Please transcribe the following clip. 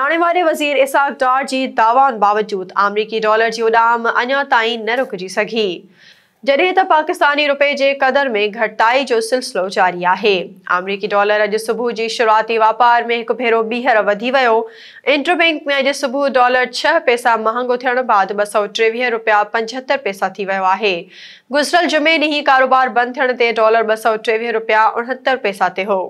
वाले वज़ीर इसाक डार की दावान बावजूद अमरीकी डॉलर की उडाम अजा तुक सकी जडे त पाकिस्तानी रुपए के क़दर में घटताई जो सिलसिलो जारी है अमरीकी डॉलर अज सुबह की शुरुआती व्यापार में एक भेरो बीहर वधी वियो इंटरबैंक में अज सुबुह डॉलर छह पैसा महंगो थियण बाद सौ टेवी रुपया पचहत्तर पैसा थी वो है गुजरल जुमे ॾींहुं कारोबार बंद थियण डॉलर ब सौ टेवी रुपया उणहत्तर पैसा हो